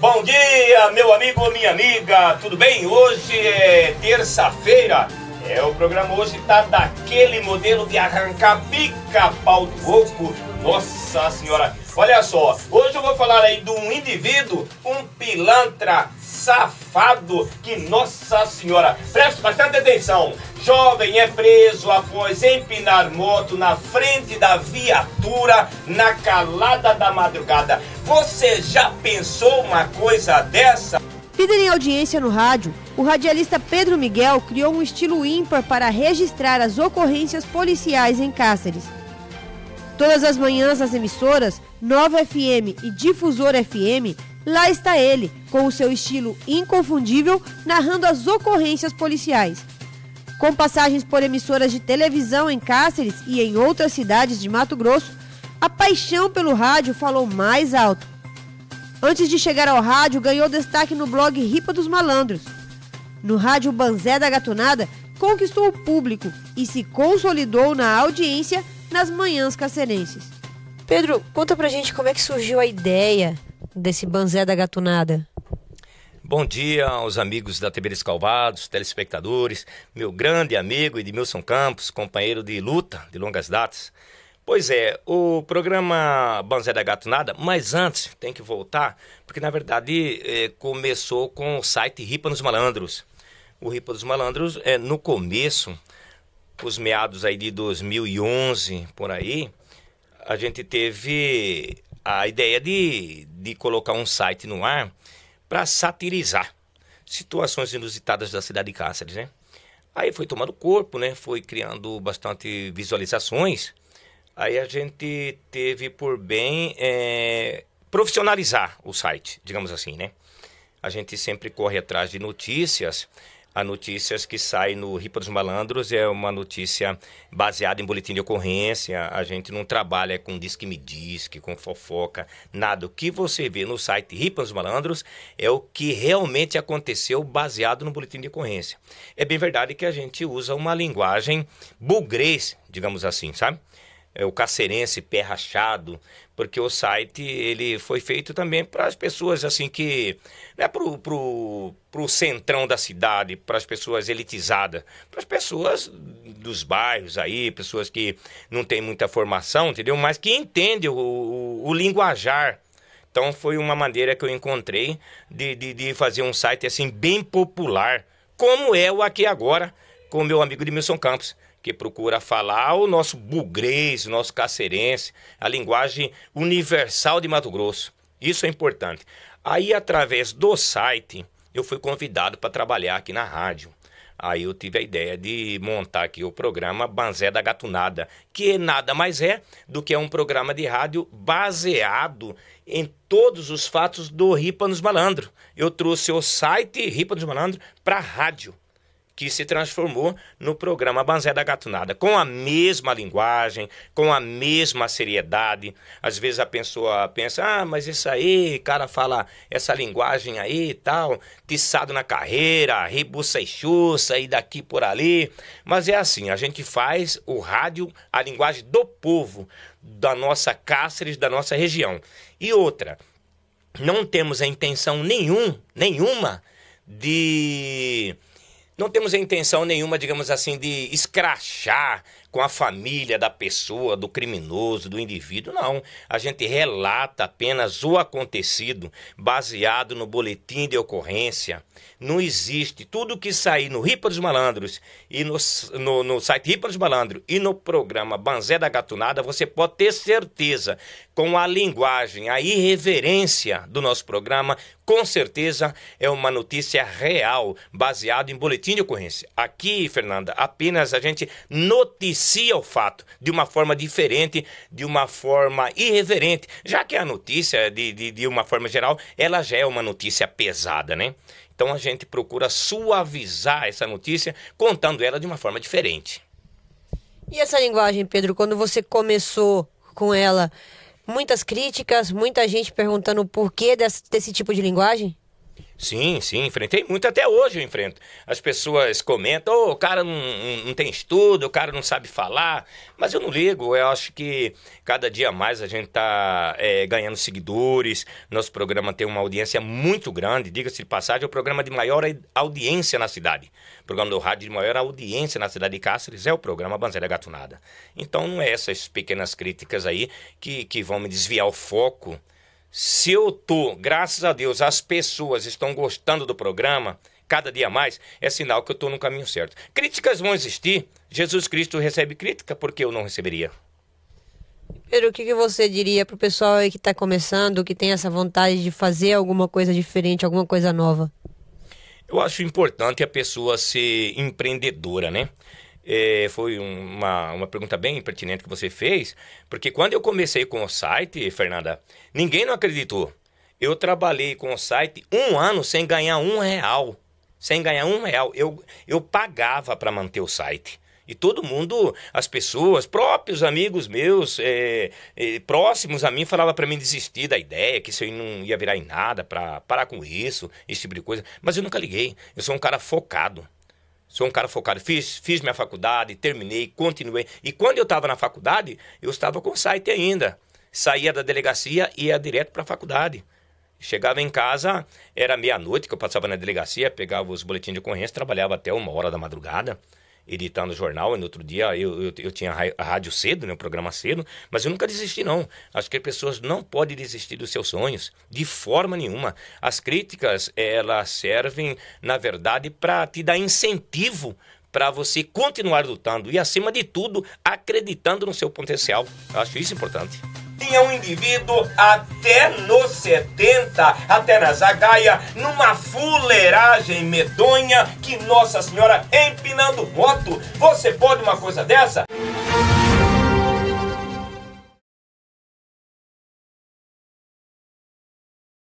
Bom dia, meu amigo, minha amiga, tudo bem? Hoje é terça-feira. É, o programa hoje tá daquele modelo de arrancar pica-pau do oco. Nossa Senhora, Olha só, hoje eu vou falar aí de um indivíduo, um pilantra safado, que Nossa Senhora, preste bastante atenção. Jovem é preso após empinar moto na frente da viatura na calada da madrugada. Você já pensou uma coisa dessa? Líder em audiência no rádio, o radialista Pedro Miguel criou um estilo ímpar para registrar as ocorrências policiais em Cáceres. Todas as manhãs nas emissoras Nova FM e Difusor FM, lá está ele, com o seu estilo inconfundível, narrando as ocorrências policiais. Com passagens por emissoras de televisão em Cáceres e em outras cidades de Mato Grosso, a paixão pelo rádio falou mais alto. Antes de chegar ao rádio, ganhou destaque no blog Ripa dos Malandros. No rádio Banzé da Gatonada, conquistou o público e se consolidou na audiência nas manhãs cacerenses. Pedro, conta pra gente como é que surgiu a ideia desse banzé da gatunada. Bom dia aos amigos da TV Descalvados, telespectadores, meu grande amigo Edmilson Campos, companheiro de luta de longas datas. Pois é, o programa Banzé da Gatunada, mas antes tem que voltar, porque na verdade eh, começou com o site Ripa nos Malandros. O Ripa dos Malandros, é, no começo, os meados aí de 2011, por aí, a gente teve a ideia de, de colocar um site no ar para satirizar situações inusitadas da cidade de Cáceres, né? Aí foi tomando corpo, né? Foi criando bastante visualizações. Aí a gente teve por bem é, profissionalizar o site, digamos assim, né? A gente sempre corre atrás de notícias a notícias que saem no Ripa dos Malandros é uma notícia baseada em boletim de ocorrência. A gente não trabalha com diz que me diz, que com fofoca, nada. O que você vê no site Ripa dos Malandros é o que realmente aconteceu baseado no boletim de ocorrência. É bem verdade que a gente usa uma linguagem bugrês, digamos assim, sabe? é, o Cacerense, Pé Rachado, porque o site ele foi feito também para as pessoas assim que. Não é pro, pro, pro centrão da cidade, para as pessoas elitizadas, para as pessoas dos bairros aí, pessoas que não têm muita formação, entendeu? Mas que entendem o, o, o linguajar. Então foi uma maneira que eu encontrei de, de, de fazer um site assim bem popular, como é o aqui agora com o meu amigo Edmilson Campos, que procura falar o nosso bugrês, o nosso cacerense, a linguagem universal de Mato Grosso. Isso é importante. Aí, através do site, eu fui convidado para trabalhar aqui na rádio. Aí eu tive a ideia de montar aqui o programa Banzé da Gatunada, que nada mais é do que é um programa de rádio baseado em todos os fatos do Ripa nos Malandro. Eu trouxe o site Ripa nos Malandro para rádio que se transformou no programa Banzé da Gatunada, com a mesma linguagem, com a mesma seriedade. Às vezes a pessoa pensa, ah, mas isso aí, cara fala essa linguagem aí e tal, tiçado na carreira, rebuça e chuça, e daqui por ali. Mas é assim, a gente faz o rádio, a linguagem do povo, da nossa Cáceres, da nossa região. E outra, não temos a intenção nenhum, nenhuma, de não temos a intenção nenhuma, digamos assim, de escrachar com a família da pessoa, do criminoso, do indivíduo. Não. A gente relata apenas o acontecido baseado no boletim de ocorrência. Não existe. Tudo que sair no Ripa dos Malandros e no, no, no site Ripa dos Malandros e no programa Banzé da Gatunada, você pode ter certeza, com a linguagem, a irreverência do nosso programa, com certeza é uma notícia real, baseada em boletim de ocorrência. Aqui, Fernanda, apenas a gente noticia noticia o fato de uma forma diferente, de uma forma irreverente, já que a notícia, de, de, de uma forma geral, ela já é uma notícia pesada, né? Então a gente procura suavizar essa notícia, contando ela de uma forma diferente. E essa linguagem, Pedro, quando você começou com ela, muitas críticas, muita gente perguntando o porquê desse, desse tipo de linguagem? Sim, sim, enfrentei muito, até hoje eu enfrento. As pessoas comentam, oh, o cara não, não tem estudo, o cara não sabe falar, mas eu não ligo, eu acho que cada dia mais a gente está é, ganhando seguidores, nosso programa tem uma audiência muito grande, diga-se de passagem, é o programa de maior audiência na cidade. O programa do rádio de maior audiência na cidade de Cáceres é o programa Banzera Gatunada. Então não é essas pequenas críticas aí que, que vão me desviar o foco se eu tô, graças a Deus, as pessoas estão gostando do programa, cada dia mais, é sinal que eu estou no caminho certo. Críticas vão existir. Jesus Cristo recebe crítica, porque eu não receberia? Pedro, o que, que você diria para o pessoal aí que está começando, que tem essa vontade de fazer alguma coisa diferente, alguma coisa nova? Eu acho importante a pessoa ser empreendedora, né? é, foi uma, uma pergunta bem pertinente que você fez, porque quando eu comecei com o site, Fernanda, ninguém não acreditou. Eu trabalhei com o site um ano sem ganhar um real. Sem ganhar um real. Eu, eu pagava para manter o site. E todo mundo, as pessoas, próprios amigos meus, é, é, próximos a mim, falava para mim desistir da ideia, que isso aí não ia virar em nada, para parar com isso, esse tipo de coisa. Mas eu nunca liguei. Eu sou um cara focado. Sou um cara focado. Fiz, fiz minha faculdade, terminei, continuei. E quando eu estava na faculdade, eu estava com site ainda. Saía da delegacia e ia direto para a faculdade. Chegava em casa, era meia-noite que eu passava na delegacia, pegava os boletins de ocorrência, trabalhava até uma hora da madrugada editando jornal, e no outro dia eu, eu, eu tinha a rádio cedo, né, o programa cedo, mas eu nunca desisti, não. Acho que as pessoas não podem desistir dos seus sonhos, de forma nenhuma. As críticas, eh, elas servem, na verdade, para te dar incentivo para você continuar lutando e, acima de tudo, acreditando no seu potencial. Eu acho isso importante tinha um indivíduo até nos 70, até na Zagaia, numa fule coragem medonha que Nossa Senhora empinando moto. Você pode uma coisa dessa?